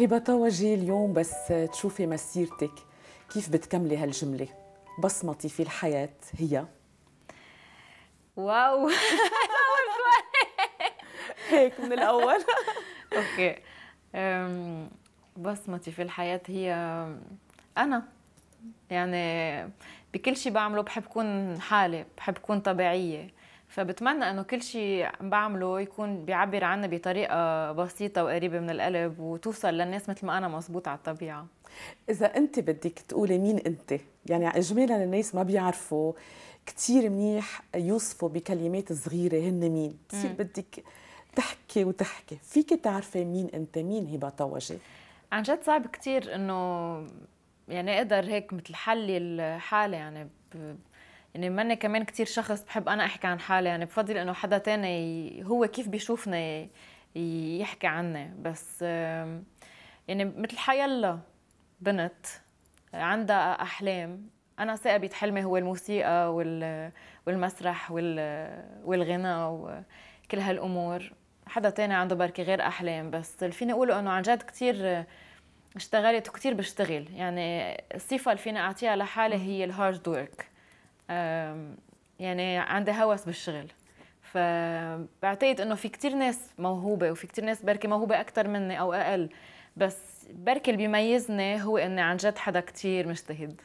هبه توجي اليوم بس تشوفي مسيرتك كيف بتكملي هالجمله بصمتي في الحياه هي واو هيك من الاول اوكي بصمتي في الحياه هي انا يعني بكل شيء بعمله بحب كون حالي بحب كون طبيعيه فبتمنى انه كل شيء بعمله يكون بيعبر عنا بطريقه بسيطه وقريبه من القلب وتوصل للناس مثل ما انا مزبوط على الطبيعه اذا انت بدك تقولي مين انت يعني اجمالا الناس ما بيعرفوا كثير منيح يوصفوا بكلمات صغيره هن مين بتصير بدك تحكي وتحكي فيك تعرفي مين انت مين هبه طوجي عن جد صعب كثير انه يعني اقدر هيك مثل حلي الحاله يعني يعني ماني كمان كتير شخص بحب انا احكي عن حالي يعني بفضل انه حدا تاني هو كيف بيشوفني يحكي عني بس يعني مثل حيلا بنت عندها احلام انا ثاقبة حلمي هو الموسيقى والمسرح والغناء وكل هالامور حدا تاني عنده بركي غير احلام بس اللي فيني اقوله انه عن جد كثير اشتغلت وكثير بشتغل يعني الصفه اللي فيني اعطيها لحالي هي الهارد ورك يعني عندي هوس بالشغل فبعتقد انه في كتير ناس موهوبه وفي كتير ناس بركي موهوبه اكثر مني او اقل بس بركي اللي بيميزني هو اني عن جد حدا كتير مجتهد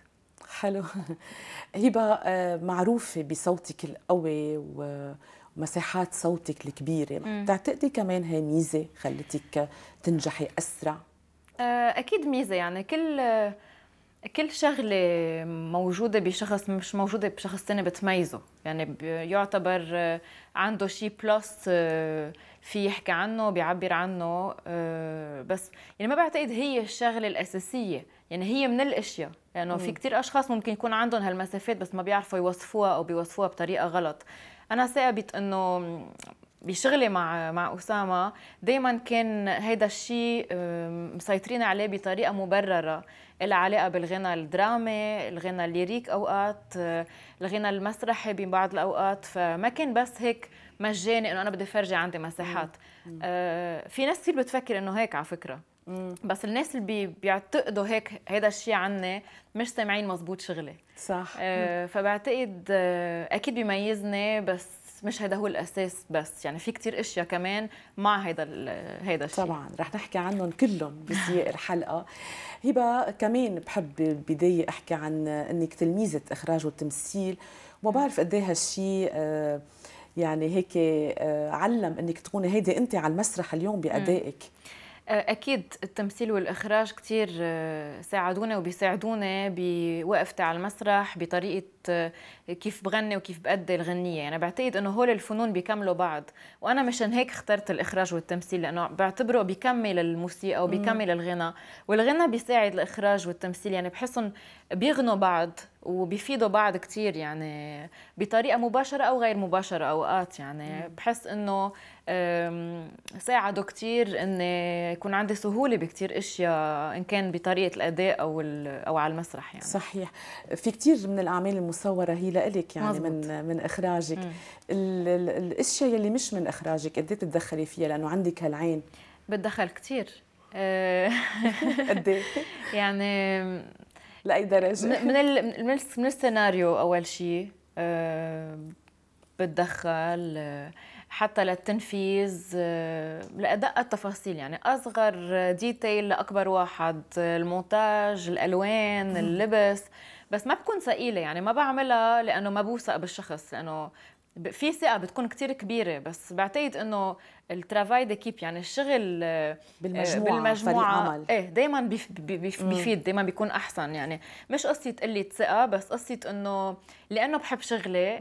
حلو هبه آه، معروفه بصوتك القوي و مساحات صوتك الكبيره بتعتقدي كمان هي ميزه خلتك تنجحي اسرع آه، اكيد ميزه يعني كل كل شغلة موجودة بشخص مش موجودة بشخص تاني بتميزه يعني يعتبر آه، عنده شيء بلس آه، في يحكي عنه بيعبر عنه آه، بس يعني ما بعتقد هي الشغلة الأساسية يعني هي من الأشياء لأنه يعني في كتير أشخاص ممكن يكون عندهم هالمسافات بس ما بيعرفوا يوصفوها أو بيوصفوها بطريقة غلط أنا ثابت أنه بشغلي مع مع اسامه دائما كان هيدا الشيء مسيطرين عليه بطريقه مبرره لها علاقه بالغنى الدرامي الغنى الليريك اوقات آه، الغنى المسرحي ببعض الاوقات فما كان بس هيك مجاني انه انا بدي فرجي عندي مساحات آه، في ناس كثير بتفكر انه هيك على فكره بس الناس اللي بيعتقدوا هيك هذا الشيء عني مش سامعين مزبوط شغلي صح آه، فبعتقد اكيد بيميزني بس مش هيدا هو الاساس بس يعني في كتير اشياء كمان مع هيدا هيدا الشيء طبعا رح نحكي عنهم كلهم بسياق الحلقه هبه كمان بحب بالبدايه احكي عن انك تلميذه اخراج وتمثيل وما بعرف قد ايه هالشيء آه، يعني هيك آه، علم انك تكوني هيدي انت على المسرح اليوم بادائك آه، اكيد التمثيل والاخراج كثير ساعدونا وبيساعدونا بوقفتي على المسرح بطريقه آه، كيف بغني وكيف بأدي الغنية يعني بعتقد إنه هول الفنون بيكملوا بعض وأنا مشان هيك اخترت الإخراج والتمثيل لأنه بعتبره بيكمل الموسيقى وبيكمل الغنى والغنى بيساعد الإخراج والتمثيل يعني بحسهم بيغنوا بعض وبيفيدوا بعض كثير يعني بطريقه مباشره او غير مباشره اوقات يعني بحس انه ساعدوا كثير اني يكون عندي سهوله بكثير اشياء ان كان بطريقه الاداء او او على المسرح يعني صحيح في كثير من الاعمال الموسيقية مصوره هي لك يعني مزبط. من من اخراجك الاشياء يلي مش من اخراجك قد إيه تتدخلي فيها لانه عندك هالعين بتدخل كثير قد إيه؟ يعني لاي درجه من ال... من, ال... من السيناريو اول شيء آه، بتدخل آه، حتى للتنفيذ آه، لأدق التفاصيل يعني أصغر ديتيل لأكبر واحد المونتاج الألوان اللبس بس ما بكون ثقيله يعني ما بعملها لانه ما بوثق بالشخص لانه في ثقه بتكون كتير كبيره بس بعتقد انه الترافاي ديكيب يعني الشغل آه، بالمجموعه بالمجموعه عمل. ايه دائما بيفيد دائما بيكون احسن يعني مش قصه قله ثقه بس قصه انه لانه بحب شغلي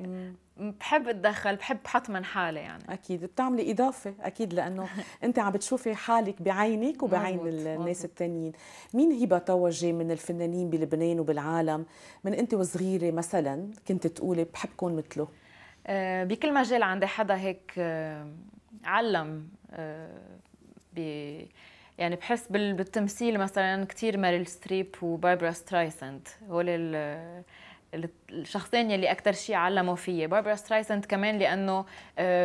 بحب اتدخل بحب حط من حالي يعني اكيد بتعملي اضافه اكيد لانه انت عم بتشوفي حالك بعينك وبعين مزبوط. الناس الثانيين مين هبه توجي من الفنانين بلبنان وبالعالم من انت وصغيره مثلا كنت تقولي بحب كون مثله آه، بكل مجال عندي حدا هيك آه، علم آه، ب يعني بحس بالتمثيل مثلا كثير ماريل ستريب وباربرا سترايسند هول الشخصين يلي اكثر شيء علموا فيي باربرا سترايسند كمان لانه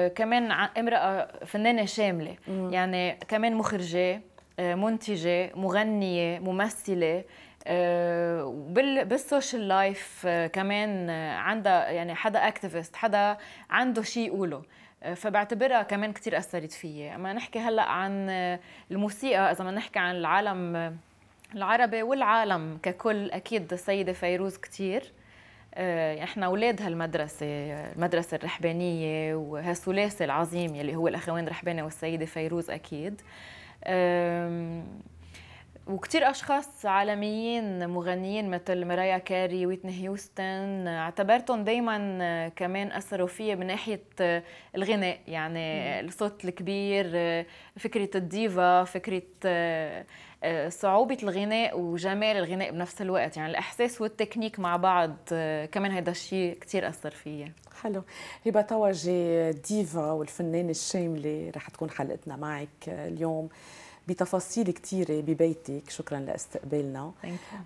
كمان امراه فنانه شامله مم. يعني كمان مخرجه منتجه مغنيه ممثله آه، بالسوشيال لايف آه، كمان آه، عندها يعني حدا اكتيفيست حدا عنده شيء يقوله فبعتبرها كمان كتير أثرت فيي أما نحكي هلأ عن الموسيقى إذا ما نحكي عن العالم العربي والعالم ككل أكيد السيدة فيروز كتير يعني احنا اولاد هالمدرسه المدرسه الرحبانيه وهالثلاثي العظيم يلي هو الاخوين رحباني والسيده فيروز اكيد وكثير أشخاص عالميين مغنيين مثل مرايا كاري ويتني هيوستن اعتبرتهم دايما كمان أثروا فيا من ناحية الغناء يعني الصوت الكبير فكرة الديفا فكرة آه، صعوبة الغناء وجمال الغناء بنفس الوقت يعني الإحساس والتكنيك مع بعض آه، كمان هذا الشيء كتير أثر فيا حلو هبة توجي ديفا والفنانة الشاملة رح تكون حلقتنا معك اليوم بتفاصيل كثيرة ببيتك شكرا لاستقبالنا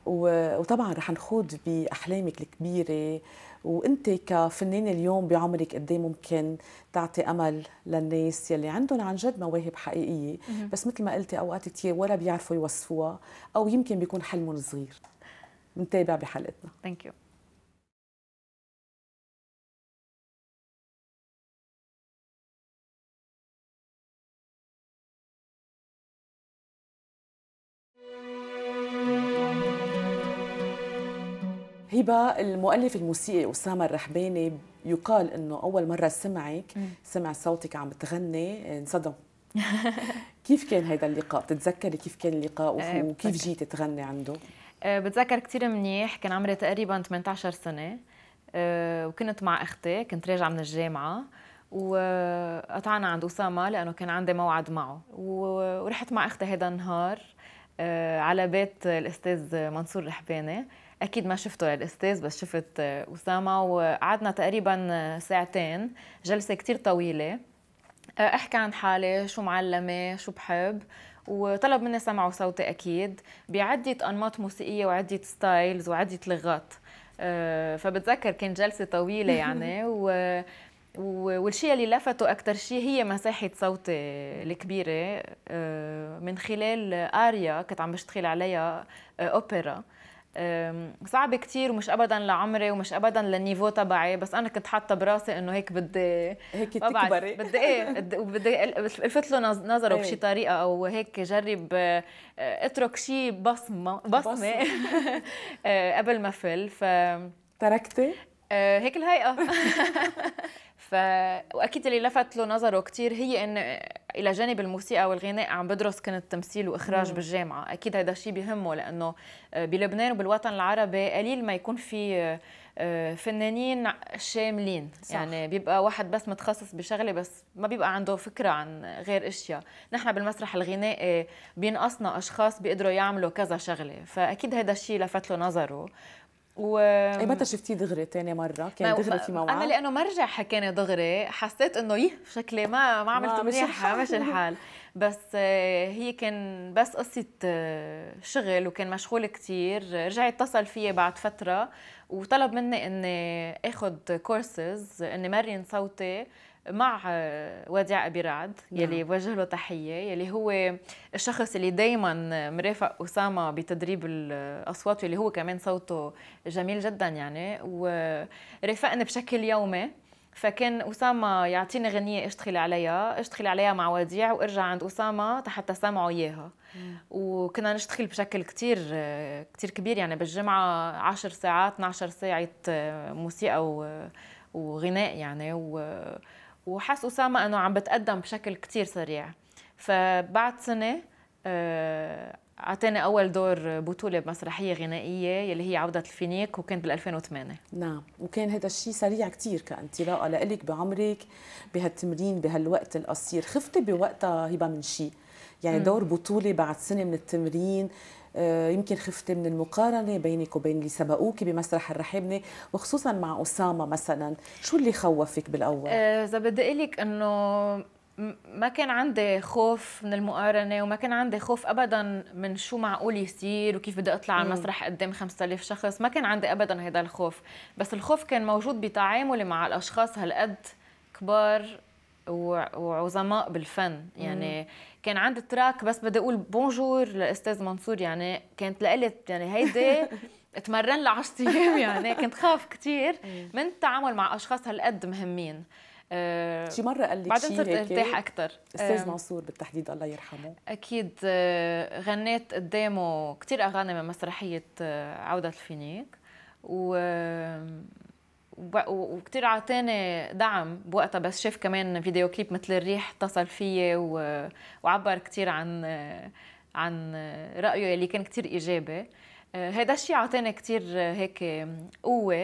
وطبعا رح نخوض بأحلامك الكبيرة وانت كفنانة اليوم بعمرك قد إيه ممكن تعطي امل للناس يلي عندهم عن جد مواهب حقيقيه بس مثل ما قلتي اوقات كثير ولا بيعرفوا يوصفوها او يمكن بيكون حلمهم صغير نتابع بحلقتنا ثانك يو هبه المؤلف الموسيقي اسامه الرحباني يقال انه اول مره سمعك سمع صوتك عم بتغني إيه، انصدم كيف كان هيدا اللقاء بتتذكري كيف كان اللقاء إيه، وكيف جيتي تغني عنده إيه، بتذكر كثير منيح كان عمري تقريبا 18 سنه وكنت مع اختي كنت راجعه من الجامعه وقطعنا عند اسامه لانه كان عندي موعد معه ورحت مع اختي هذا النهار آه، على بيت الاستاذ منصور رحباني اكيد ما شفته الاستاذ بس شفت آه، اسامه وقعدنا تقريبا آه، ساعتين جلسه كتير طويله احكي عن حالي شو معلمه شو بحب وطلب مني سمع صوتي اكيد بعده انماط موسيقيه وعده ستايلز وعده لغات فبتذكر كانت جلسه طويله يعني و والشيء اللي لفته اكثر شيء هي مساحه صوتي آه، الكبيره آه، من خلال اريا كنت عم بشتغل عليها آه، اوبرا صعب كتير ومش ابدا لعمري ومش ابدا للنيفو تبعي بس انا كنت حاطه براسي انه هيك بدي هيك تكبري بدي ايه بدي الفت له نظره إيه. بشي طريقه او هيك جرب اترك شيء بصمه بصمه قبل ما فل ف تركتي؟ هيك الهيئه ف... واكيد اللي لفت له نظره كثير هي ان الى جانب الموسيقى والغناء عم بدرس كنت تمثيل واخراج مم. بالجامعه اكيد هذا الشيء بهمه لانه بلبنان وبالوطن العربي قليل ما يكون في آه، فنانين شاملين صح. يعني بيبقى واحد بس متخصص بشغله بس ما بيبقى عنده فكره عن غير اشياء نحن بالمسرح الغنائي بينقصنا اشخاص بيقدروا يعملوا كذا شغله فاكيد هذا الشيء لفت له نظره و إيه، متى شفتيه دغري تاني مره؟ كان دغري في موعد؟ انا لانه مرجع حكاني دغري حسيت انه يه شكلي ما ما عملت منيحه مش الحال بس آه، هي كان بس قصه آه، شغل وكان مشغول كثير رجع اتصل فيي بعد فتره وطلب مني اني اخذ كورسز اني مرن صوتي مع وديع ابي رعد يلي بوجه نعم. له تحيه يلي هو الشخص اللي دائما مرافق اسامه بتدريب الاصوات واللي هو كمان صوته جميل جدا يعني ورافقني بشكل يومي فكان أسامة يعطيني غنية اشتغل عليها اشتغل عليها مع وديع وارجع عند أسامة حتى سامعه إياها نعم. وكنا نشتغل بشكل كتير كتير كبير يعني بالجمعة 10 ساعات 12 ساعة موسيقى وغناء يعني و وحس اسامه انه عم بتقدم بشكل كتير سريع فبعد سنه آه، اعطاني اول دور بطوله بمسرحيه غنائيه يلي هي عوده الفينيك وكانت بال 2008 نعم وكان هذا الشيء سريع كثير كانطلاقه لإلك بعمرك بهالتمرين بهالوقت القصير خفتي بوقتها هبه من شيء يعني دور بطوله بعد سنه من التمرين آه، يمكن خفتي من المقارنه بينك وبين اللي سبقوك بمسرح الرحابنه وخصوصا مع اسامه مثلا شو اللي خوفك بالاول آه، اذا بدي اقول لك انه ما كان عندي خوف من المقارنة وما كان عندي خوف أبدا من شو معقول يصير وكيف بدي أطلع على المسرح قدام 5000 شخص ما كان عندي أبدا هذا الخوف بس الخوف كان موجود بتعاملي مع الأشخاص هالقد كبار وعظماء بالفن يعني مم. كان عندي تراك بس بدي اقول بونجور للاستاذ منصور يعني كانت لقلت يعني هيدي اتمرن لها 10 ايام يعني كنت خاف كثير إيه. من التعامل مع اشخاص هالقد مهمين آه، شي مره قال لي بعدين صرت ارتاح اكثر استاذ منصور بالتحديد الله يرحمه اكيد آه، غنيت قدامه كثير اغاني من مسرحيه آه، عوده الفينيك و وكتير عطاني دعم بوقتها بس شاف كمان فيديو كليب مثل الريح اتصل فيي وعبر كتير عن عن رأيه اللي كان كتير إيجابي هذا آه، الشيء عطاني كتير هيك قوة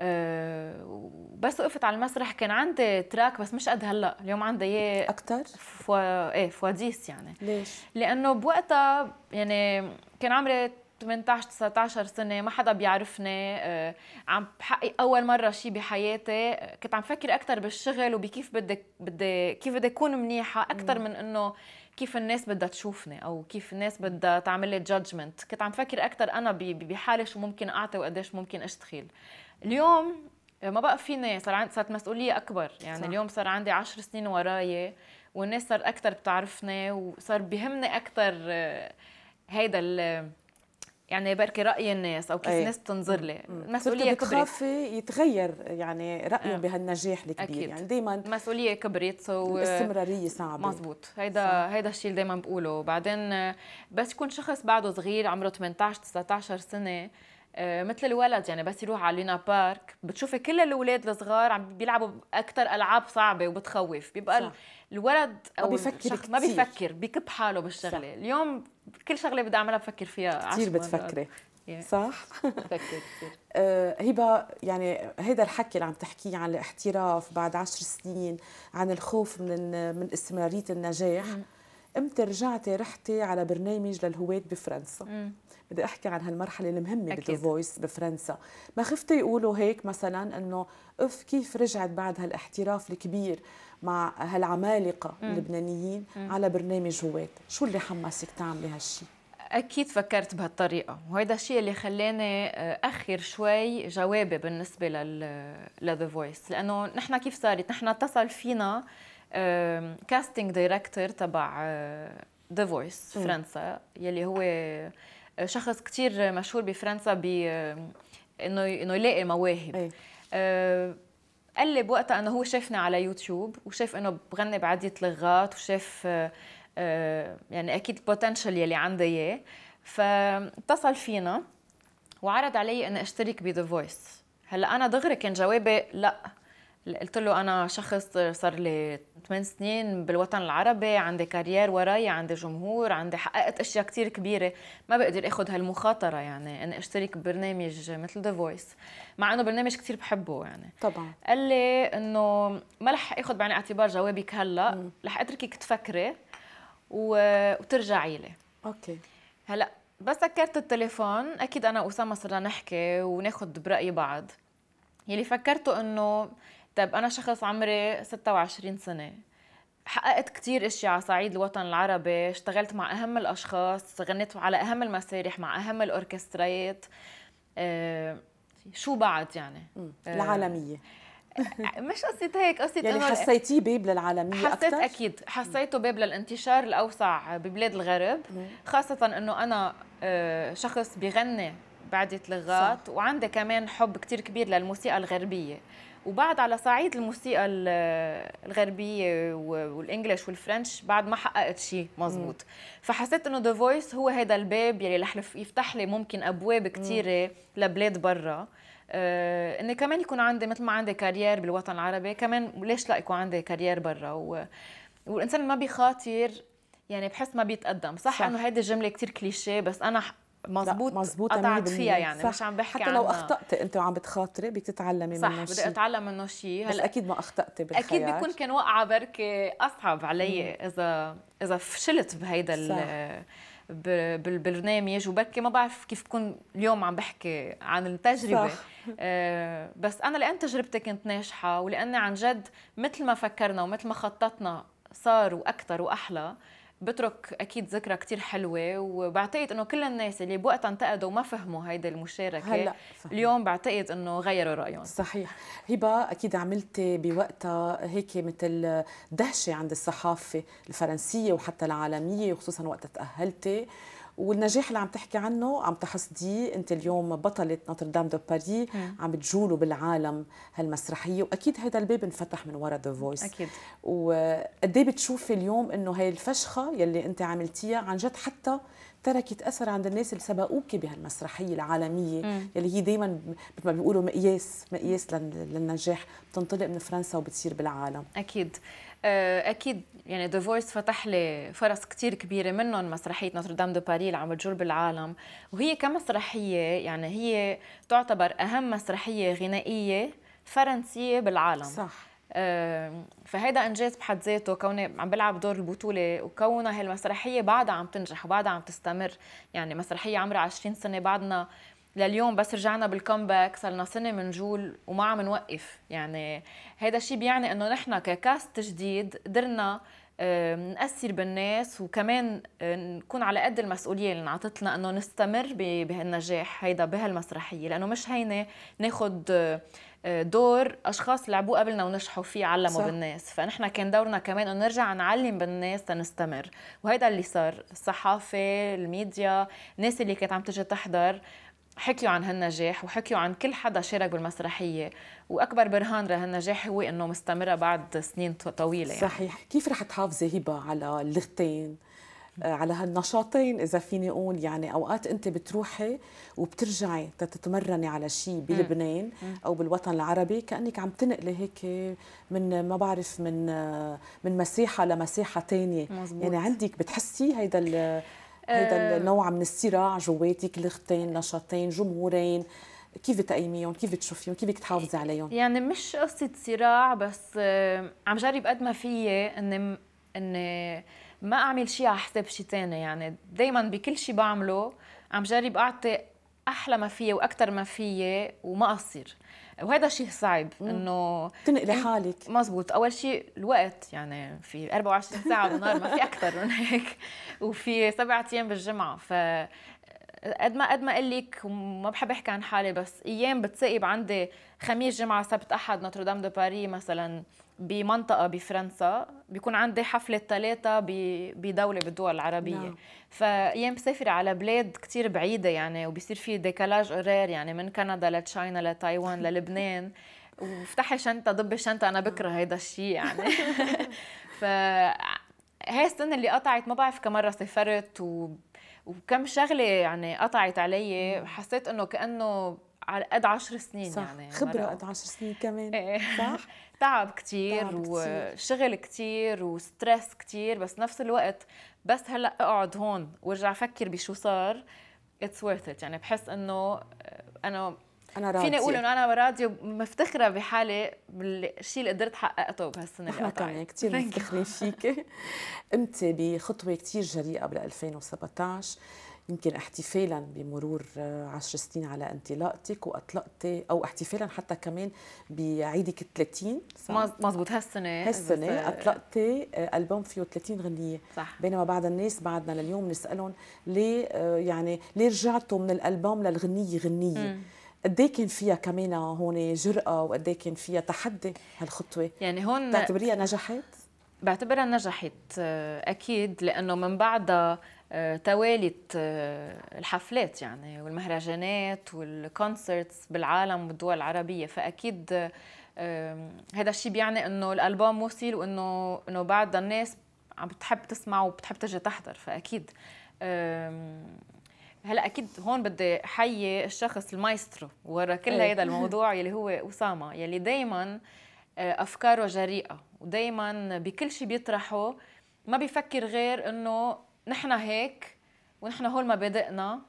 وبس آه، وقفت على المسرح كان عندي تراك بس مش قد هلا اليوم عندي اياه اكثر فو... ايه فواديس يعني ليش؟ لانه بوقتها يعني كان عمري 18 19 سنه ما حدا بيعرفني آه، عم بحقق اول مره شيء بحياتي آه، كنت عم فكر اكثر بالشغل وبكيف بدي بدي كيف بدي اكون منيحه اكثر من انه كيف الناس بدها تشوفني او كيف الناس بدها تعمل لي جادجمنت كنت عم فكر اكثر انا بحالي شو ممكن اعطي وقديش ممكن اشتغل اليوم ما بقى فيني صار عندي صارت مسؤوليه اكبر يعني صح. اليوم صار عندي عشر سنين وراي والناس صار اكثر بتعرفني وصار بهمني اكثر آه، هيدا يعني بركي راي الناس او كيف إيه. الناس تنظر لي المسؤوليه كبرت بتخافي يتغير يعني رايه أه. بهالنجاح الكبير أكيد. يعني دائما المسؤوليه كبرت سو آه، الاستمراريه صعبه مزبوط هيدا صح. هيدا الشيء اللي دائما بقوله بعدين آه، بس يكون شخص بعده صغير عمره 18 19 سنه آه، مثل الولد يعني بس يروح على لينا بارك بتشوفي كل الاولاد الصغار عم بيلعبوا اكثر العاب صعبه وبتخوف بيبقى صح. الولد او ما بيفكر ما بيفكر بكب حاله بالشغله صح. اليوم كل شغله بدي اعملها بفكر فيها كثير بتفكري يعني صح بفكر كثير آه، هبه يعني هذا الحكي اللي عم تحكيه عن الاحتراف بعد عشر سنين عن الخوف من من استمراريه النجاح امتى رجعتي رحتي على برنامج للهواة بفرنسا بدي احكي عن هالمرحله المهمه بالفويس بفرنسا ما خفت يقولوا هيك مثلا انه اف كيف رجعت بعد هالاحتراف الكبير مع هالعمالقه اللبنانيين على برنامج هواة شو اللي حمسك تعملي هالشيء اكيد فكرت بهالطريقه وهيدا الشيء اللي خلاني آه، اخر شوي جوابي بالنسبه لل لذا فويس لانه نحن كيف صارت نحن اتصل فينا كاستنج دايركتور تبع ذا آه، فويس فرنسا يلي هو شخص كتير مشهور بفرنسا ب آه، انه انه يلاقي مواهب أي. آه، قال لي بوقتها انه هو شافني على يوتيوب وشاف انه بغني بعدة لغات وشاف آه، يعني اكيد البوتنشل يلي عندي اياه فاتصل فينا وعرض علي اني اشترك بذا فويس هلا انا دغري كان جوابي لا قلت له انا شخص صار لي 8 سنين بالوطن العربي عندي كارير وراي عندي جمهور عندي حققت اشياء كثير كبيره ما بقدر اخذ هالمخاطره يعني اني اشترك ببرنامج مثل ذا فويس مع انه برنامج كثير بحبه يعني طبعا قال لي انه ما رح اخذ بعين الاعتبار جوابك هلا رح اتركك تفكري و... وترجعي لي اوكي هلا بس سكرت التليفون اكيد انا واسامه صرنا نحكي وناخذ براي بعض يلي فكرته انه طيب أنا شخص عمري 26 سنة حققت كتير اشياء على صعيد الوطن العربي اشتغلت مع اهم الاشخاص غنيت على اهم المسارح مع اهم الاوركستريات اه شو بعد يعني آه، العالميه مش قصة هيك قصة يعني حسيتيه باب للعالمية حسيت أكثر؟ أكيد حسيته باب للانتشار الأوسع ببلاد الغرب خاصة أنه أنا آه، شخص بغني بعدة لغات صح. وعندي كمان حب كتير كبير للموسيقى الغربية وبعد على صعيد الموسيقى الغربيه والانجليش والفرنش بعد ما حققت شيء مزبوط فحسيت انه ذا فويس هو هذا الباب يلي رح يفتح لي ممكن ابواب كثيره لبلاد برا آه اني كمان يكون عندي مثل ما عندي كارير بالوطن العربي كمان ليش لا يكون عندي كارير برا و... والانسان ما بيخاطر يعني بحس ما بيتقدم صح, صح. انه هيدي الجمله كثير كليشيه بس انا مزبوط مزبوط قطعت فيها يعني صح. مش عم بحكي حتى لو اخطات انت وعم بتخاطري بتتعلمي منه شيء صح بدي اتعلم منه شيء هلا اكيد ما اخطات بالخيار اكيد بيكون كان وقعه بركي اصعب علي اذا اذا فشلت بهيدا بالبرنامج وبركي ما بعرف كيف بكون اليوم عم بحكي عن التجربه صح. آه، بس انا لان تجربتي كانت ناجحه ولاني عن جد مثل ما فكرنا ومثل ما خططنا صار واكثر واحلى بترك اكيد ذكرى كثير حلوه وبعتقد انه كل الناس اللي بوقتها انتقدوا وما فهموا هيدي المشاركه هلا اليوم بعتقد انه غيروا رايهم صحيح هبه اكيد عملتي بوقتها هيك مثل دهشه عند الصحافه الفرنسيه وحتى العالميه وخصوصا وقت تاهلتي والنجاح اللي عم تحكي عنه عم تحصديه انت اليوم بطله نوتردام دو باري عم بتجولوا بالعالم هالمسرحيه واكيد هذا الباب انفتح من وراء ذا فويس اكيد وقد إيه بتشوفي اليوم انه هاي الفشخه يلي انت عملتيها عن جد حتى تركت اثر عند الناس اللي سبقوك بهالمسرحيه العالميه مم. يلي هي دائما مثل ما بيقولوا مقياس مقياس للنجاح بتنطلق من فرنسا وبتصير بالعالم اكيد آه، اكيد يعني ذا فويس فتح لي فرص كثير كبيره منهم مسرحيه نوتردام دو باري اللي عم تجور بالعالم وهي كمسرحيه يعني هي تعتبر اهم مسرحيه غنائيه فرنسيه بالعالم صح فهيدا انجاز بحد ذاته كوني عم بلعب دور البطوله وكونها هالمسرحيه بعدها عم تنجح وبعدها عم تستمر يعني مسرحيه عمرها 20 سنه بعدنا لليوم بس رجعنا بالكومباك صرنا سنه منجول وما عم نوقف يعني هذا الشيء بيعني انه نحن ككاست جديد قدرنا آه، نأثر بالناس وكمان آه، نكون على قد المسؤولية اللي انعطت لنا انه نستمر بهالنجاح هيدا بهالمسرحية لأنه مش هينة ناخذ آه، دور أشخاص لعبوه قبلنا ونجحوا فيه علموا صح. بالناس فنحن كان دورنا كمان انه نرجع نعلم بالناس لنستمر وهيدا اللي صار الصحافة الميديا الناس اللي كانت عم تجي تحضر حكيوا عن هالنجاح وحكيوا عن كل حدا شارك بالمسرحية وأكبر برهان لهالنجاح هو أنه مستمرة بعد سنين طويلة يعني. صحيح كيف رح تحافظي هبة على اللغتين آه، على هالنشاطين اذا فيني اقول يعني اوقات انت بتروحي وبترجعي تتمرني على شيء بلبنان او بالوطن العربي كانك عم تنقلي هيك من ما بعرف من آه، من مساحه لمساحه ثانيه يعني عندك بتحسي هيدا هيدا النوع آه. من الصراع جواتك لغتين نشاطين جمهورين كيف تقيميهم كيف تشوفيهم كيف تحافظي عليهم يعني مش قصه صراع بس آه، عم جرب قد ما فيي اني اني ما اعمل شيء على حساب شيء ثاني يعني دائما بكل شيء بعمله عم جرب اعطي احلى ما فيي واكثر ما فيي وما اصير وهذا شيء صعب انه تنقلي حالك مزبوط اول شيء الوقت يعني في 24 ساعه بالنهار ما في اكثر من هيك وفي سبعة ايام بالجمعه ف قد ما قد ما اقول لك وما بحب احكي عن حالي بس ايام بتسيب عندي خميس جمعه سبت احد نوتردام دو باري مثلا بمنطقة بفرنسا بيكون عندي حفلة ثلاثة بدولة بالدول العربية نعم. فأيام بسافر على بلاد كتير بعيدة يعني وبيصير في ديكالاج أورير يعني من كندا لتشاينا لتايوان للبنان وافتحي شنطة ضبي شنطة أنا بكره نعم. هيدا الشيء يعني ف هاي السنة اللي قطعت ما بعرف كم مرة سافرت و... وكم شغلة يعني قطعت علي نعم. حسيت إنه كأنه على قد 10 سنين صح. يعني خبرة قد 10 سنين كمان إيه. صح تعب كتير تعب وشغل كتير وستريس كتير بس نفس الوقت بس هلا اقعد هون وارجع افكر بشو صار اتس worth it يعني بحس انه آه، انا انا راضيه فيني اقول انه انا راضيه مفتخره بحالي بالشيء اللي قدرت حققته بهالسنه اللي قطعت يعني كثير مفتخرين فيك انت بخطوه كثير جريئه بال 2017 يمكن احتفالا بمرور عشر سنين على انطلاقتك واطلقتي او احتفالا حتى كمان بعيدك ال 30 مضبوط هالسنه هالسنه اطلقتي البوم فيه 30 غنيه صح. بينما بعض الناس بعدنا لليوم نسالهم ليه آه، يعني ليه رجعتوا من الالبوم للغنيه غنيه م. قد إيه كان فيها كمان هون جرأة وقد إيه كان فيها تحدي هالخطوة يعني هون بتعتبريها نجحت؟ بعتبرها نجحت آه، أكيد لأنه من بعدها آه، توالت آه، الحفلات يعني والمهرجانات والكونسرتس بالعالم والدول العربية فأكيد آه، هذا الشيء بيعني انه الالبوم وصل وانه انه بعد الناس عم بتحب تسمع وبتحب تجي تحضر فاكيد هلا اكيد هون بدي احيي الشخص المايسترو ورا كل هذا إيه. الموضوع يلي هو اسامه يلي دائما افكاره جريئه ودائما بكل شيء بيطرحه ما بيفكر غير انه نحن هيك ونحن هول مبادئنا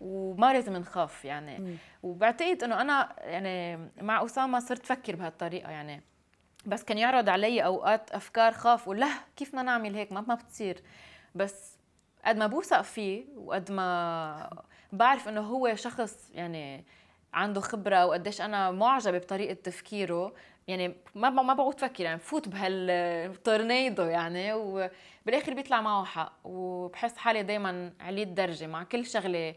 وما لازم نخاف يعني وبعتقد انه انا يعني مع اسامه صرت فكر بهالطريقه يعني بس كان يعرض علي اوقات افكار خاف ولا كيف بدنا نعمل هيك ما ما بتصير بس قد ما بوثق فيه وقد ما بعرف انه هو شخص يعني عنده خبرة وقديش أنا معجبة بطريقة تفكيره يعني ما ما بقعد تفكر يعني بفوت بهالتورنيدو يعني وبالاخر بيطلع معه حق وبحس حالي دائما عليت درجه مع كل شغله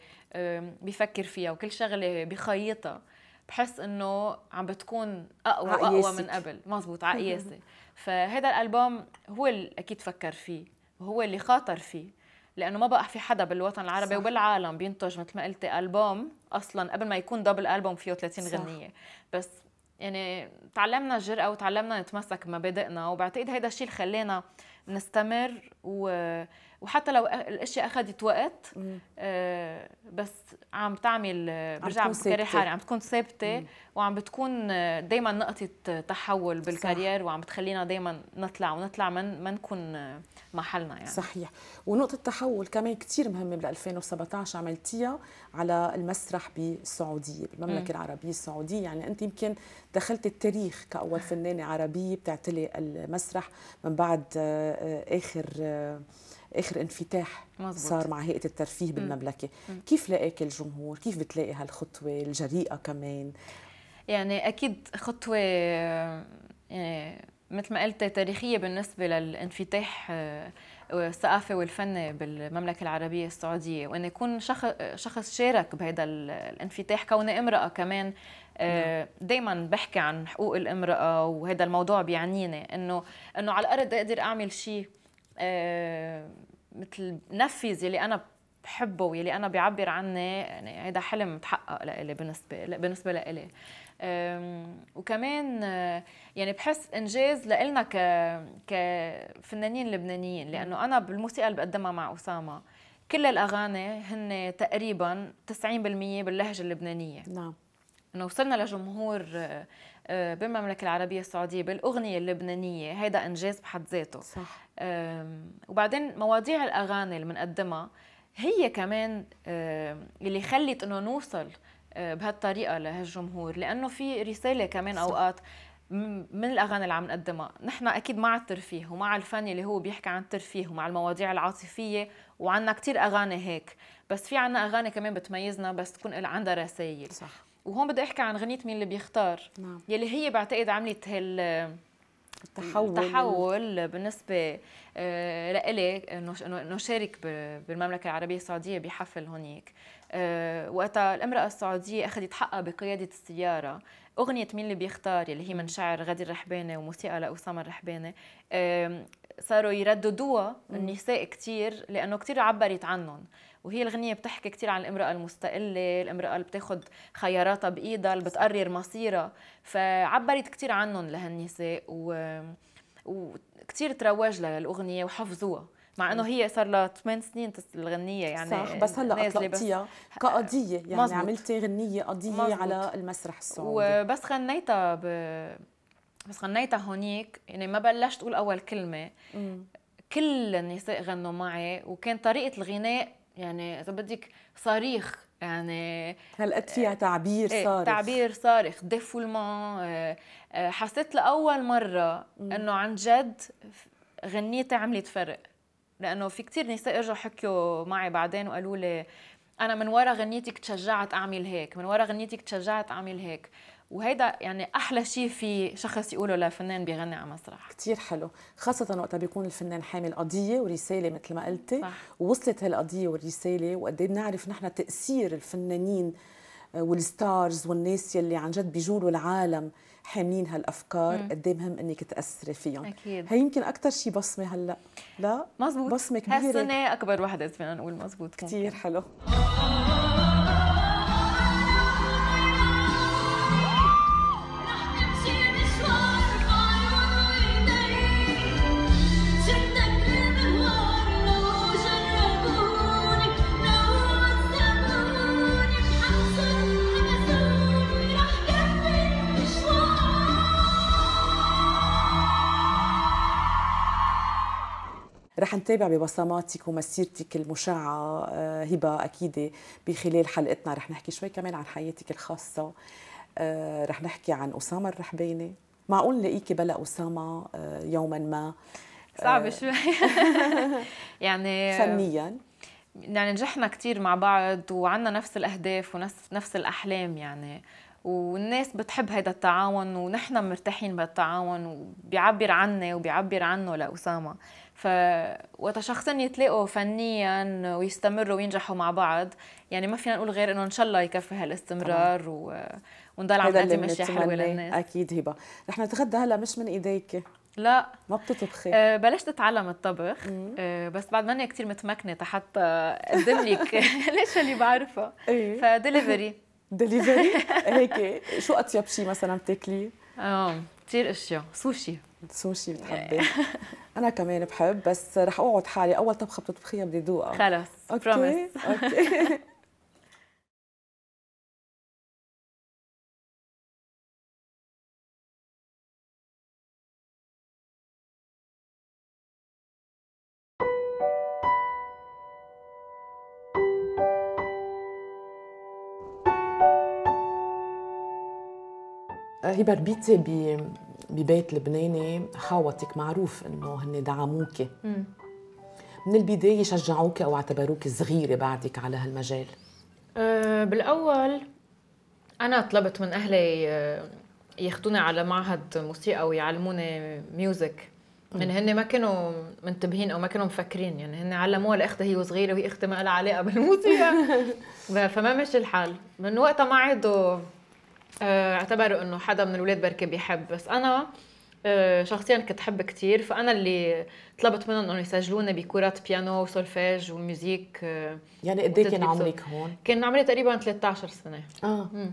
بفكر فيها وكل شغله بخيطها بحس انه عم بتكون اقوى اقوى من قبل مزبوط عقياسي فهذا الالبوم هو اللي اكيد فكر فيه وهو اللي خاطر فيه لانه ما بقى في حدا بالوطن العربي صح. وبالعالم بينتج مثل ما قلتي البوم اصلا قبل ما يكون دبل البوم فيه 30 صح. غنيه بس يعني تعلمنا الجرأة وتعلمنا نتمسك بمبادئنا وبعتقد هيدا الشيء اللي خلانا نستمر وحتى لو الاشياء اخذت وقت آه، بس عم تعمل آه، برجع بكارير حالي عم تكون ثابته وعم بتكون آه، دائما نقطه تحول بالكارير وعم بتخلينا دائما نطلع ونطلع من ما نكون محلنا يعني صحيح ونقطه تحول كمان كثير مهمه بال 2017 عملتيها على المسرح بالسعوديه بالمملكه العربيه السعوديه يعني انت يمكن دخلت التاريخ كاول فنانه عربيه بتعتلي المسرح من بعد اخر آه، اخر انفتاح مزبوط. صار مع هيئه الترفيه بالمملكه مم. كيف لاقيك الجمهور كيف بتلاقي هالخطوه الجريئه كمان يعني اكيد خطوه آه، يعني مثل ما قلت تاريخيه بالنسبه للانفتاح آه، الثقافة والفن بالمملكة العربية السعودية وأن يكون شخص شارك بهذا الانفتاح كوني امرأة كمان نعم. دايما بحكي عن حقوق الامرأة وهذا الموضوع بيعنيني أنه أنه على الأرض أقدر أعمل شيء آه، مثل نفذ يلي انا بحبه واللي انا بيعبر عني يعني هيدا حلم تحقق لإلي بالنسبه بالنسبه لإلي وكمان آه، يعني بحس انجاز لإلنا ك كفنانين لبنانيين لانه انا بالموسيقى اللي بقدمها مع اسامه كل الاغاني هن تقريبا 90% باللهجه اللبنانيه نعم انه وصلنا لجمهور آه، آه، بالمملكة العربية السعودية بالأغنية اللبنانية هيدا إنجاز بحد ذاته صح وبعدين مواضيع الأغاني اللي بنقدمها هي كمان اللي خلت إنه نوصل آه، بهالطريقة لهالجمهور لأنه في رسالة كمان صح. أوقات من الاغاني اللي عم نقدمها نحن اكيد مع الترفيه ومع الفن اللي هو بيحكي عن الترفيه ومع المواضيع العاطفيه وعنا كتير اغاني هيك بس في عنا اغاني كمان بتميزنا بس تكون عندها رسائل صح وهون بدي احكي عن غنيه مين اللي بيختار نعم. يلي هي بعتقد عملت هال التحول التحول بالنسبه آه، لإلي انه شارك بالمملكه العربيه السعوديه بحفل هونيك آه، وقتها الامراه السعوديه اخذت حقها بقياده السياره اغنيه مين اللي بيختار اللي هي من شعر غدير الرحباني وموسيقى لاسامه الرحباني صاروا يرددوها النساء كثير لانه كثير عبرت عنهم وهي الغنية بتحكي كثير عن الامرأة المستقلة الامرأة اللي بتاخد خياراتها بإيدها اللي بتقرر مصيرها فعبرت كثير عنهم لهالنساء و... وكثير تروج لها الأغنية وحفظوها مع انه هي صار لها 8 سنين الغنيه يعني صح بس هلا اطلقتيها كقضيه يعني مزبوط. عملتي غنيه قضيه مزبوط. على المسرح السعودي وبس غنيتها ب... بس غنيتها هونيك يعني ما بلشت اقول اول كلمه م. كل النساء غنوا معي وكان طريقه الغناء يعني اذا بدك صريخ يعني هالقد فيها آه، تعبير إيه، صارخ تعبير صارخ ديفولمون آه، آه، حسيت لاول مره انه عن جد غنيتي عملت فرق لانه في كتير نساء اجوا حكوا معي بعدين وقالوا لي انا من ورا غنيتك تشجعت اعمل هيك من ورا غنيتك تشجعت اعمل هيك وهيدا يعني احلى شيء في شخص يقوله لفنان بيغني على مسرح كثير حلو خاصه وقتها بيكون الفنان حامل قضيه ورساله مثل ما قلتي صح. ووصلت هالقضيه والرساله وقد إيه بنعرف نحن تاثير الفنانين آه، والستارز والناس يلي عن جد بيجولوا العالم حاملين هالافكار قد ايه مهم انك تاثري فيهم اكيد هي يمكن اكثر شيء بصمه هلا لا مزبوط بصمه كبيره هالسنه اكبر وحده فينا نقول مزبوط كثير حلو رح نتابع ببصماتك ومسيرتك المشعة آه، هبة أكيدة بخلال حلقتنا رح نحكي شوي كمان عن حياتك الخاصة آه، رح نحكي عن أسامة الرحباني معقول نلاقيكي بلا أسامة آه، يوما ما صعب شوي يعني فنيا يعني نجحنا كثير مع بعض وعندنا نفس الأهداف ونفس نفس الأحلام يعني والناس بتحب هذا التعاون ونحن مرتاحين بالتعاون وبيعبر عني وبيعبر عنه لأسامة ف شخصين يتلاقوا فنيا ويستمروا وينجحوا مع بعض يعني ما فينا نقول غير انه ان شاء الله يكفي هالاستمرار و... ونضل عم نقدم اشياء حلوه للناس اكيد هبه رح نتغدى هلا مش من ايديك لا ما بتطبخي أه بلشت اتعلم الطبخ أه بس بعد ماني كثير متمكنه حتى اقدم لك ليش اللي بعرفها إيه؟ فدليفري دليفري هيك شو اطيب شيء مثلا بتاكليه؟ اه كثير اشياء سوشي سوشي بتحبي انا كمان بحب بس رح اقعد حالي اول طبخه بتطبخيها بدي ذوقها خلص اوكي اوكي بربيتي ربيتي ببيت لبناني خاوتك معروف انه هن دعموك من البداية شجعوك أو اعتبروك صغيرة بعدك على هالمجال؟ أه بالأول أنا طلبت من أهلي آه، ياخذوني على معهد موسيقى ويعلموني ميوزك من يعني هن ما كانوا منتبهين او ما كانوا مفكرين يعني هن علموها لاختها هي وصغيره وهي اختها ما لها علاقه بالموسيقى فما مشي الحال من وقتها ما عادوا آه، اعتبروا انه حدا من الاولاد بركي بيحب بس انا آه، شخصيا كنت حب كثير فانا اللي طلبت منهم انه يسجلوني بكرات بيانو وسولفيج وميوزيك آه، يعني قد ايه كان عمرك هون؟ كان عمري تقريبا 13 سنه اه مم.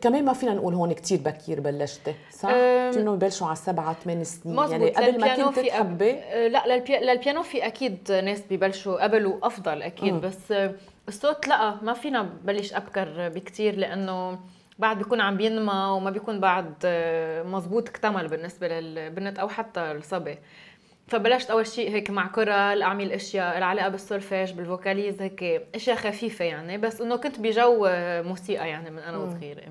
كمان ما فينا نقول هون كتير بكير بلشتي صح؟ كانوا ببلشوا على سبعة ثمان سنين مزبوط. يعني قبل ما كنت تحبي أب... لا للبي... للبيانو في اكيد ناس ببلشوا قبل وافضل اكيد مم. بس الصوت لا ما فينا بلش ابكر بكتير لانه بعد بيكون عم بينمى وما بيكون بعد آه، مزبوط اكتمل بالنسبه للبنت او حتى الصبي فبلشت اول شيء هيك مع كورال اعمل اشياء العلاقه بالسولفيج بالفوكاليز هيك اشياء خفيفه يعني بس انه كنت بجو آه، موسيقى يعني من انا وصغيره إيه.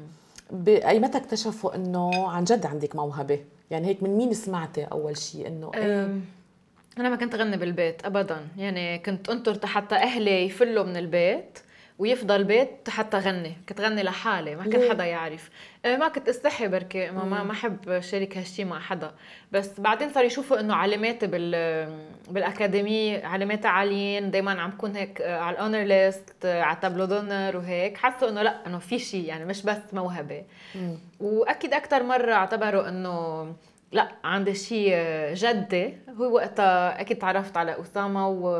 باي متى اكتشفوا انه عن جد عندك موهبه يعني هيك من مين سمعتي اول شيء انه ايه انا ما كنت اغني بالبيت ابدا يعني كنت انطر حتى اهلي يفلوا من البيت ويفضل بيت حتى غني كنت غني لحالي ما كان حدا يعرف آه، ما كنت استحي بركي ما ما, ما حب شارك هالشي مع حدا بس بعدين صار يشوفوا انه علاماتي بال بالاكاديميه علاماتي عاليين دائما عم كون هيك آه، على الاونر آه، ليست على تابلو دونر وهيك حسوا انه لا انه في شيء يعني مش بس موهبه واكيد اكثر مره اعتبروا انه لا عندي شيء جدي هو وقتها اكيد تعرفت على اسامه و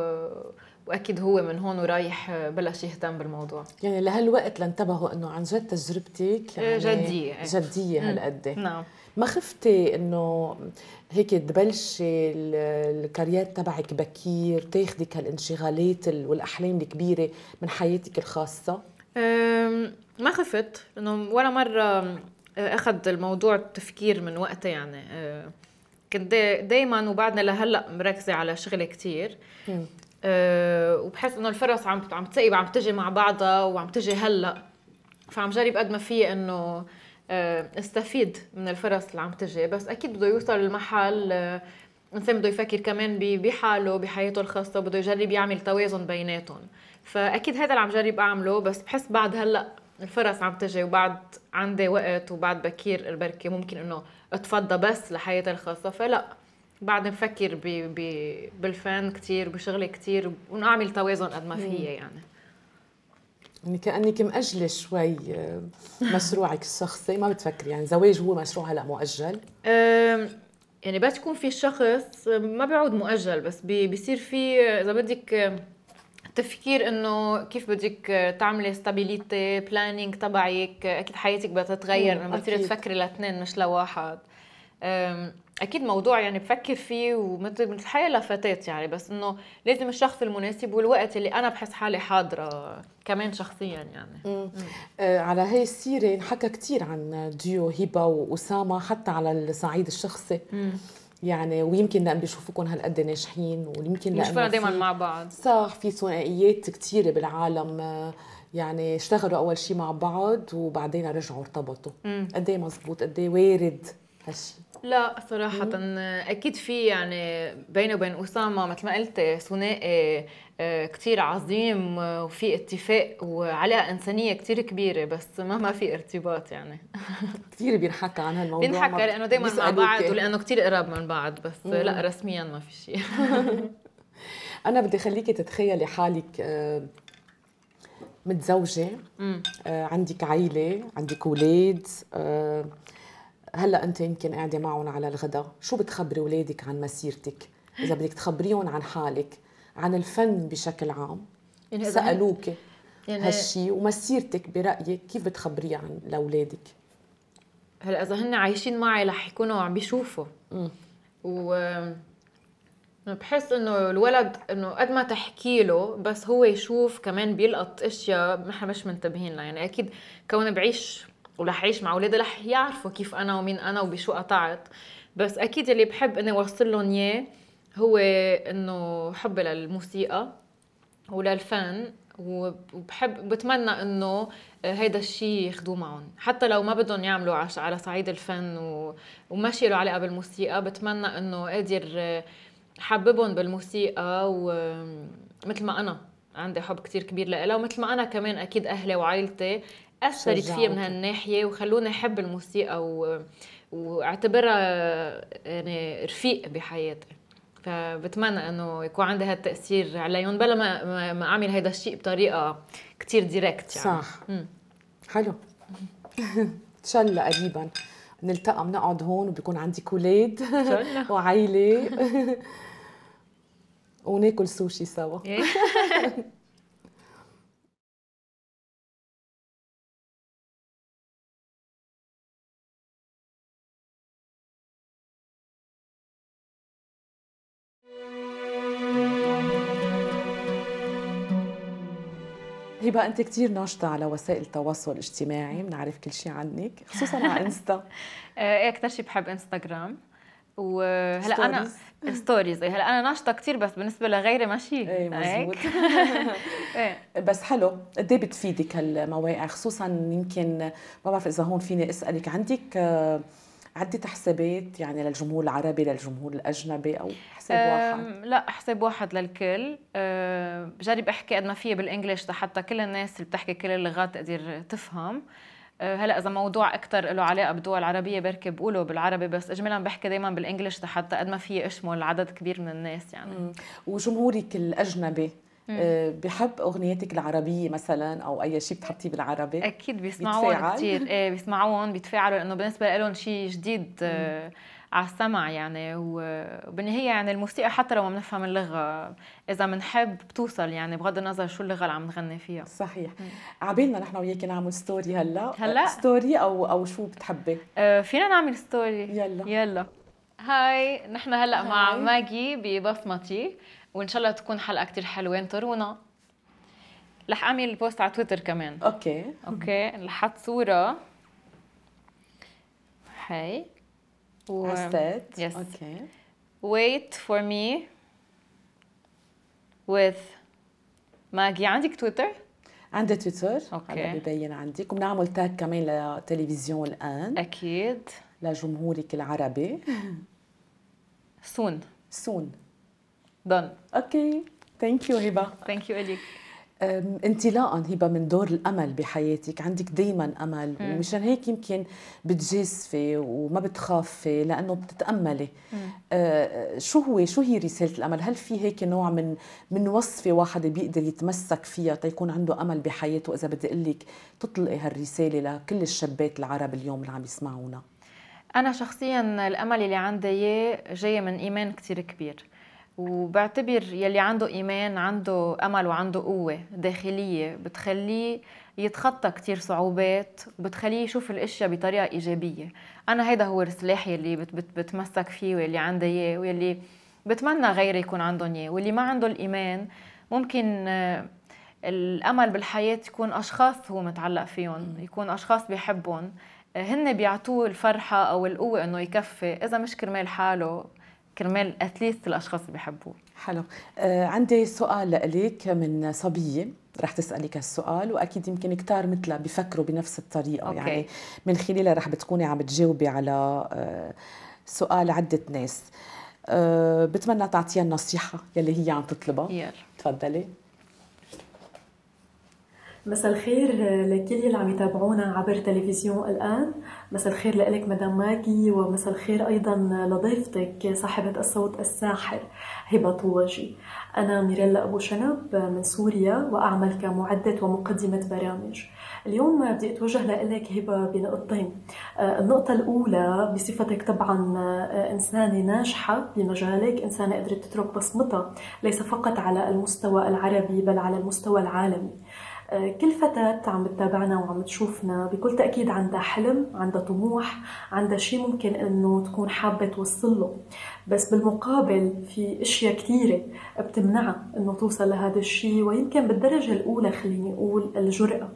واكيد هو من هون ورايح آه، بلش يهتم بالموضوع يعني لهالوقت لانتبهوا انه عن جد تجربتك آه، يعني جديه جديه هالقد نعم ما خفتي انه هيك تبلشي الكارير تبعك بكير تاخدي هالانشغالات والاحلام الكبيره من حياتك الخاصه ما خفت انه ولا مره آه، اخذ الموضوع التفكير من وقتها يعني كنت دايما وبعدنا لهلا مركزه على شغلي كثير آه، وبحس انه الفرص عم عم تسيب عم تجي مع بعضها وعم تجي هلا فعم جرب قد ما في انه آه، استفيد من الفرص اللي عم تجي بس اكيد بده يوصل لمحل الانسان آه، بده يفكر كمان بحاله بحياته الخاصه بده يجرب يعمل توازن بيناتهم فاكيد هذا اللي عم جرب اعمله بس بحس بعد هلا الفرص عم تجي وبعد عندي وقت وبعد بكير بركي ممكن انه اتفضى بس لحياتي الخاصه فلا بعد نفكر ب... ب... بالفن كثير بشغلي كثير ونعمل توازن قد ما فيه يعني يعني كانك مأجله شوي آه، مشروعك الشخصي ما بتفكري يعني زواج هو مشروع هلا مؤجل يعني بس يكون في شخص ما بيعود مؤجل بس بي بيصير في اذا بدك آه، تفكير انه كيف بدك آه، تعملي ستابيليتي بلانينج تبعك اكيد حياتك بدها تتغير لما بتصيري تفكري لاثنين مش لواحد اكيد موضوع يعني بفكر فيه ومثل مثل الحياه لفتات يعني بس انه لازم الشخص المناسب والوقت اللي انا بحس حالي حاضره كمان شخصيا يعني مم. مم. آه على هي السيره انحكى كثير عن ديو هبه واسامه حتى على الصعيد الشخصي مم. يعني ويمكن لان بيشوفوكم هالقد ناجحين ويمكن لان لانه دائما مع بعض صح في ثنائيات كثيره بالعالم آه، يعني اشتغلوا اول شيء مع بعض وبعدين رجعوا ارتبطوا قد ايه مزبوط قد ايه وارد هالشيء لا صراحة أكيد في يعني بيني وبين أسامة مثل ما قلت ثنائي آه، كتير عظيم آه، وفي اتفاق وعلاقة إنسانية كتير كبيرة بس ما ما في ارتباط يعني كتير بينحكى عن هالموضوع بينحكى لأنه دايما مع بعض ولأنه كتير قراب من بعض بس مم. لا رسميا ما في شيء أنا بدي خليكي تتخيلي حالك آه، متزوجة عندك عيلة عندك أولاد هلا انت يمكن قاعده معهم على الغداء شو بتخبري اولادك عن مسيرتك اذا بدك تخبريهم عن حالك عن الفن بشكل عام يعني سالوك يعني هالشي ومسيرتك برايك كيف بتخبري عن لاولادك هلا اذا هن عايشين معي رح يكونوا عم بيشوفوا و بحس انه الولد انه قد ما تحكي له بس هو يشوف كمان بيلقط اشياء نحن مش منتبهين لها يعني اكيد كون بعيش ورح أعيش مع أولادي رح يعرفوا كيف أنا ومين أنا وبشو قطعت بس أكيد اللي بحب إني أوصل لهم إياه هو إنه حبي للموسيقى وللفن وبحب بتمنى انه هيدا الشيء ياخذوه معهم حتى لو ما بدهم يعملوا على صعيد الفن و... وماشي له علاقه بالموسيقى بتمنى انه قادر حببهم بالموسيقى ومثل ما انا عندي حب كتير كبير لها ومثل ما انا كمان اكيد اهلي وعائلتي اثرت فيا من هالناحيه وخلوني احب الموسيقى و... واعتبرها يعني رفيق بحياتي فبتمنى انه يكون عندي هالتاثير عليهم بلا ما ما اعمل هيدا الشيء بطريقه كثير دايركت يعني صح مم. حلو ان شاء الله قريبا نلتقى بنقعد هون وبيكون عندي كولاد وعيله وناكل سوشي سوا إيه. هبة أنت كثير ناشطة على وسائل التواصل الاجتماعي بنعرف كل شيء عنك خصوصا على انستا آه، ايه أكثر شيء بحب انستغرام وهلا انا ستوريز إيه، هلا انا ناشطه كثير بس بالنسبه لغيري ماشي ايه مزبوط إيه. بس حلو قد ايه بتفيدك هالمواقع خصوصا يمكن ما بعرف اذا هون فيني اسالك عندك آه عدة حسابات يعني للجمهور العربي للجمهور الأجنبي أو حساب واحد؟ لا حساب واحد للكل بجرب أحكي قد ما في بالانجلش لحتى كل الناس اللي بتحكي كل اللغات تقدر تفهم هلا اذا موضوع اكثر له علاقه بالدول العربيه بركي بقوله بالعربي بس اجمالا بحكي دائما بالانجلش لحتى قد ما في اشمل عدد كبير من الناس يعني وجمهورك الاجنبي آه، بحب اغنيتك العربيه مثلا او اي شيء بتحطيه بالعربي اكيد بيسمعوهم كثير ايه بيسمعوهم بيتفاعلوا لانه بالنسبه لهم شيء جديد آه، مم. على السمع يعني وبالنهايه يعني الموسيقى حتى لو ما بنفهم اللغه اذا بنحب بتوصل يعني بغض النظر شو اللغه اللي عم نغني فيها صحيح عبالنا نحن وياك نعمل ستوري هلا هلا ستوري آه، او او شو بتحبي فينا نعمل ستوري يلا يلا هاي نحن هلا هاي. مع ماجي ببصمتي وان شاء الله تكون حلقه كثير حلوه انطرونا رح اعمل بوست على تويتر كمان اوكي اوكي حط صوره هاي و يس اوكي wait for me with ماجي عندك تويتر؟ عندي تويتر اوكي هذا ببين عندك وبنعمل تاج كمان للتلفزيون الان اكيد لجمهورك العربي سون سون دن اوكي ثانك يو هبه ثانك يو اليك انطلاقا هبه من دور الامل بحياتك عندك دائما امل ومشان هيك يمكن بتجازفي وما بتخافي لانه بتتاملي أه، شو هو شو هي رساله الامل هل في هيك نوع من من وصفه واحد بيقدر يتمسك فيها تيكون عنده امل بحياته اذا بدي اقول لك تطلقي هالرساله لكل الشابات العرب اليوم اللي عم يسمعونا انا شخصيا الامل اللي عندي اياه جاي من ايمان كثير كبير وبعتبر يلي عنده إيمان عنده أمل وعنده قوة داخلية بتخليه يتخطى كتير صعوبات وبتخليه يشوف الأشياء بطريقة إيجابية أنا هيدا هو السلاح يلي بت بت بتمسك فيه واللي عندي إياه واللي بتمنى غيري يكون عندهم إياه واللي ما عنده الإيمان ممكن آه، الأمل بالحياة يكون أشخاص هو متعلق فيهم يكون أشخاص بيحبهم آه، هن بيعطوه الفرحة أو القوة إنه يكفي إذا مش كرمال حاله كرمال اتليست الاشخاص اللي بحبوه حلو آه عندي سؤال لك من صبيه رح تسألك هالسؤال وأكيد يمكن كتار مثلها بيفكروا بنفس الطريقة أوكي. يعني من خلالها رح بتكوني عم تجاوبي على آه سؤال عدة ناس أه بتمنى تعطيها النصيحة يلي هي عم تطلبها يلا. تفضلي مساء الخير لكل اللي عم يتابعونا عبر تلفزيون الآن مساء الخير لك مدام ماجي ومساء الخير أيضا لضيفتك صاحبة الصوت الساحر هبة طواجي أنا ميريلا أبو شنب من سوريا وأعمل كمعدة ومقدمة برامج اليوم بدي أتوجه لك هبة بنقطتين آه، النقطة الأولى بصفتك طبعا آه، إنسانة ناجحة بمجالك إنسانة قدرت تترك بصمتها ليس فقط على المستوى العربي بل على المستوى العالمي آه، كل فتاة عم تتابعنا وعم تشوفنا بكل تأكيد عندها حلم عندها طموح عندها شيء ممكن انه تكون حابة توصل له بس بالمقابل في اشياء كثيرة بتمنعها انه توصل لهذا الشيء ويمكن بالدرجة الاولى خليني اقول الجرأة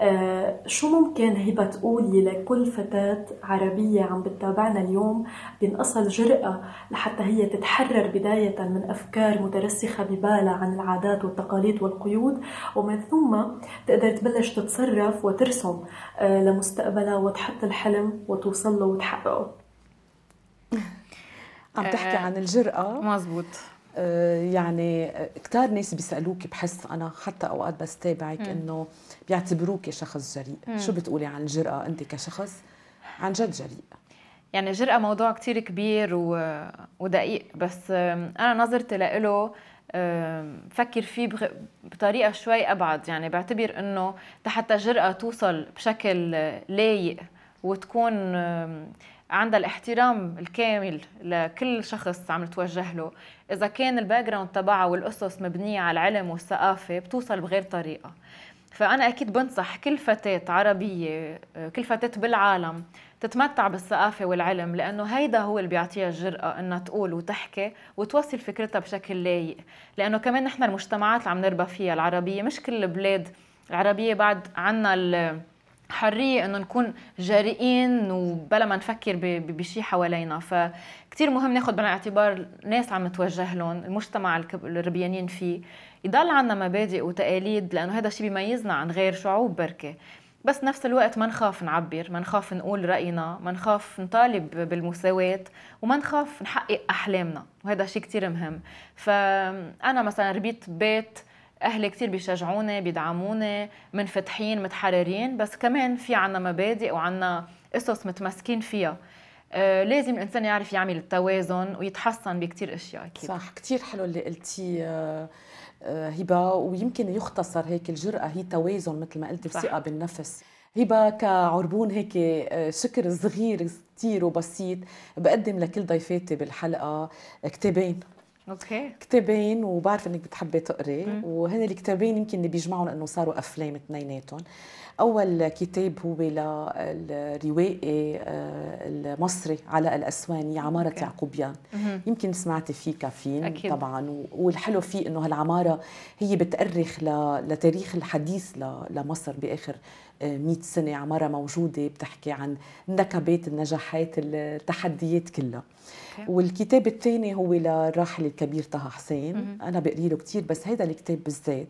آه، شو ممكن هبة تقولي لكل فتاة عربية عم بتتابعنا اليوم بنقصها الجرأة لحتى هي تتحرر بداية من أفكار مترسخة ببالها عن العادات والتقاليد والقيود ومن ثم تقدر تبلش تتصرف وترسم آه، لمستقبلها وتحط الحلم وتوصل له وتحققه عم تحكي آه، عن الجرأة مزبوط آه، يعني آه، كتار ناس بيسالوك بحس انا حتى اوقات بس تابعك انه بيعتبروك شخص جريء مم. شو بتقولي عن الجرأة انت كشخص عن جد جريء يعني الجرأة موضوع كتير كبير و... ودقيق بس انا نظرتي له بفكر فيه بغ... بطريقة شوي أبعد يعني بعتبر إنه حتى جرأة توصل بشكل لايق وتكون عندها الاحترام الكامل لكل شخص عم نتوجه له اذا كان الباك جراوند تبعها والاسس مبنيه على العلم والثقافه بتوصل بغير طريقه فانا اكيد بنصح كل فتاه عربيه كل فتاه بالعالم تتمتع بالثقافه والعلم لانه هيدا هو اللي بيعطيها الجراه انها تقول وتحكي وتوصل فكرتها بشكل لايق لانه كمان نحن المجتمعات اللي عم نربى فيها العربيه مش كل البلاد العربيه بعد عنا حرية انه نكون جريئين وبلا ما نفكر بشي حوالينا فكتير مهم ناخد بالاعتبار ناس عم توجه لهم المجتمع الربيانين فيه يضل عنا مبادئ وتقاليد لانه هذا الشيء بيميزنا عن غير شعوب بركة بس نفس الوقت ما نخاف نعبر ما نخاف نقول رأينا ما نخاف نطالب بالمساواة وما نخاف نحقق أحلامنا وهذا شيء كتير مهم فأنا مثلا ربيت بيت اهلي كثير بيشجعوني بيدعموني منفتحين متحررين بس كمان في عنا مبادئ وعنا قصص متمسكين فيها آه، لازم الانسان يعرف يعمل التوازن ويتحسن بكثير اشياء اكيد صح كثير حلو اللي قلتي آه، آه، هبه ويمكن يختصر هيك الجراه هي توازن مثل ما قلتي الثقه بالنفس هبه كعربون هيك شكر صغير كثير وبسيط بقدم لكل ضيفاتي بالحلقه كتابين اوكي كتابين وبعرف انك بتحبي تقري وهن الكتابين يمكن اللي بيجمعهم انه صاروا افلام اثنيناتهم اول كتاب هو للروائي آه، المصري على الاسواني عماره okay. يعقوبيان يمكن سمعتي فيه كافين أكيد. طبعا والحلو فيه انه هالعماره هي بتأرخ لتاريخ الحديث لمصر باخر 100 آه، سنه عماره موجوده بتحكي عن نكبات النجاحات التحديات كلها والكتاب الثاني هو للراحل الكبير طه حسين مم. انا بقري له كثير بس هذا الكتاب بالذات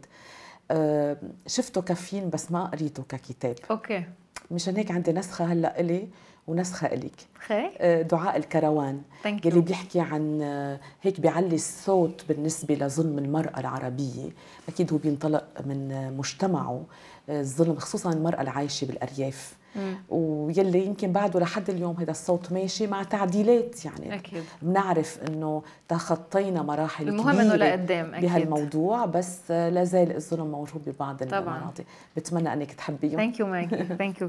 آه، شفته كفين بس ما قريته ككتاب اوكي مشان هيك عندي نسخه هلا الي ونسخه الك خير آه، دعاء الكروان اللي بيحكي عن آه، هيك بيعلي الصوت بالنسبه لظلم المراه العربيه اكيد هو بينطلق من مجتمعه الظلم خصوصا المراه العايشه بالارياف ويلي يمكن بعده لحد اليوم هذا الصوت ماشي مع تعديلات يعني أكيد. بنعرف انه تخطينا مراحل المهم انه لقدام اكيد بهالموضوع بس لا زال الظلم موجود ببعض المناطق بتمنى انك تحبيه ثانك يو مايكي ثانك يو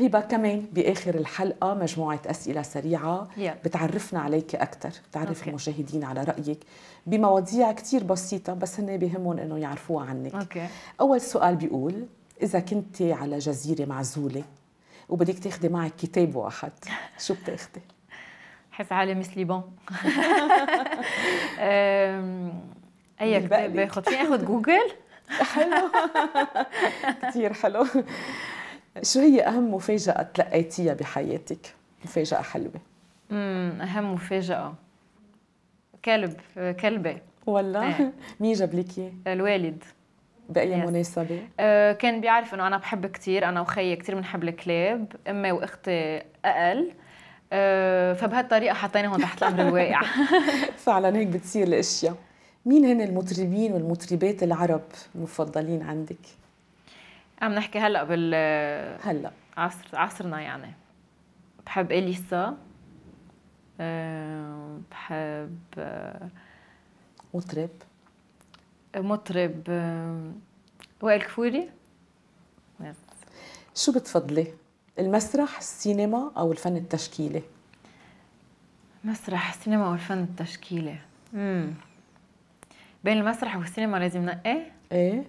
هبة كمان بآخر الحلقة مجموعة أسئلة سريعة yeah. بتعرفنا عليك أكثر بتعرف okay. المشاهدين على رأيك بمواضيع كتير بسيطة بس هن بيهمهم إنه يعرفوها عنك okay. أول سؤال بيقول إذا كنت على جزيرة معزولة وبدك تاخدي معك كتاب واحد شو بتاخدي؟ حس عالي مس ليبون اي كتاب باخذ فيني اخذ جوجل؟ حلو كثير حلو شو هي اهم مفاجاه تلقيتيها بحياتك؟ مفاجاه حلوه امم اهم مفاجاه كلب كلبه والله إيه. مين جاب لك اياه؟ الوالد باي yes. مناسبه أه كان بيعرف انه انا بحب كثير انا وخيي كثير بنحب الكلاب امي واختي اقل أه فبهالطريقه حطيناهم تحت الامر الواقع فعلا هيك بتصير الاشياء مين هن المطربين والمطربات العرب المفضلين عندك عم نحكي هلا بال هلا عصر عصرنا يعني بحب اليسا أه بحب مطرب مطرب وائل كفوري شو بتفضلي المسرح السينما او الفن التشكيلي مسرح السينما والفن التشكيلي مم. Hmm. بين المسرح والسينما لازم نقي ايه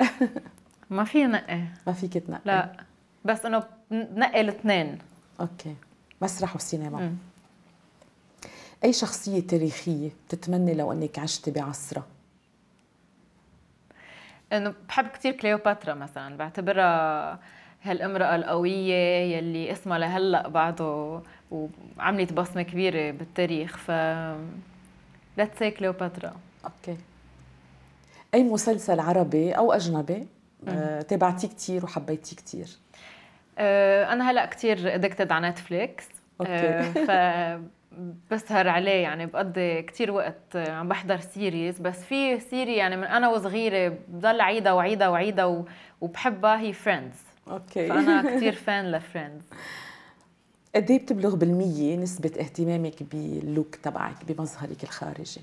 ما في نقي ما فيك تنقي لا بس انه بنقي الاثنين اوكي مسرح وسينما مم. Hmm. اي شخصيه تاريخيه بتتمني لو انك عشتي بعصرها انه بحب كثير كليوباترا مثلا بعتبرها هالامرأة القوية يلي اسمها لهلا بعده وعملت بصمة كبيرة بالتاريخ ف ليتس سي كليوباترا اوكي اي مسلسل عربي او اجنبي آه، تابعتيه كثير وحبيتيه كثير آه، انا هلا كثير ادكتد على نتفليكس اوكي آه، بسهر عليه يعني بقضي كتير وقت آه، عم بحضر سيريز بس في سيري يعني من انا وصغيره بضل عيدها وعيدها وعيدها وبحبها هي فريندز اوكي فانا كثير فان لفريندز قد ايه بتبلغ بالمية نسبة اهتمامك باللوك تبعك بمظهرك الخارجي؟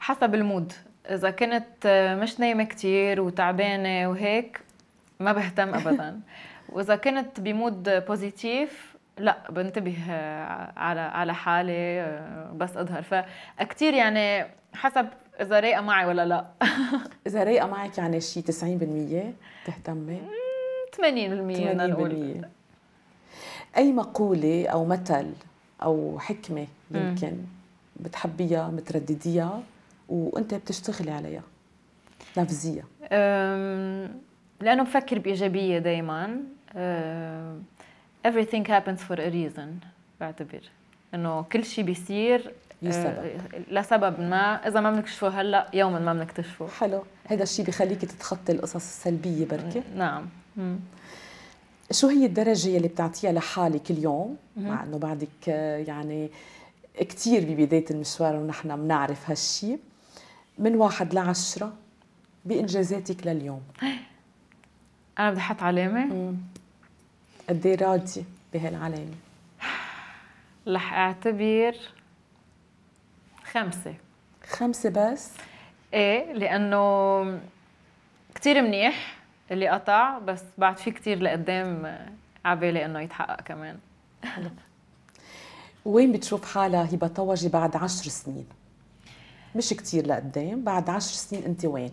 حسب المود إذا كنت آه، مش نايمة كتير وتعبانة وهيك ما بهتم أبدا وإذا كنت بمود بوزيتيف لا بنتبه آه، على على حالي آه، بس اظهر فكتير يعني حسب اذا رايقه معي ولا لا اذا رايقه معك يعني شيء 90% تهتمي 80% 80% اي مقوله او مثل او حكمه يمكن بتحبيها بتردديها وانت بتشتغلي عليها نفسيه لانه بفكر بايجابيه دائما everything happens for a reason بعتبر انه كل شيء بيصير آه، لسبب ما اذا ما بنكتشفه هلا يوما ما بنكتشفه حلو هذا الشيء بخليك تتخطي القصص السلبيه بركي نعم شو هي الدرجة يلي بتعطيها لحالك اليوم مع انه بعدك آه، يعني كثير ببداية المشوار ونحن بنعرف هالشيء من واحد لعشرة بإنجازاتك لليوم أنا بدي أحط علامة؟ مم. قد ايه راضي بهالعلامه؟ رح اعتبر خمسة خمسة بس؟ ايه لأنه كتير منيح اللي قطع بس بعد في كتير لقدام عبالي انه يتحقق كمان وين بتشوف حالها هبة طوجي بعد عشر سنين؟ مش كتير لقدام بعد عشر سنين انت وين؟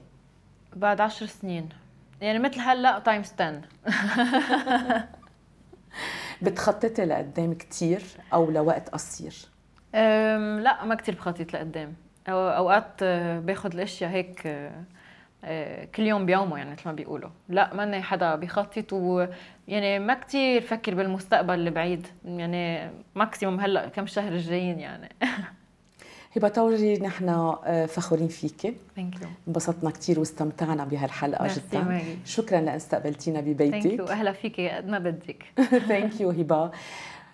بعد عشر سنين يعني مثل هلا تايمز 10 بتخططي لقدام كتير او لوقت قصير لا ما كتير بخطط لقدام اوقات آه، باخذ الاشياء هيك آه، آه، كل يوم بيومه يعني مثل ما بيقولوا لا ماني حدا بخطط و يعني ما كتير فكر بالمستقبل البعيد يعني ماكسيموم هلا كم شهر الجايين يعني هبه تورجي نحن آه، فخورين فيك انبسطنا كثير واستمتعنا بهالحلقه جدا شكرا لاستقبلتينا ببيتك اهلا فيك قد ما بدك ثانك يو هبه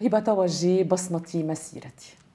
هبه تورجي بصمتي مسيرتي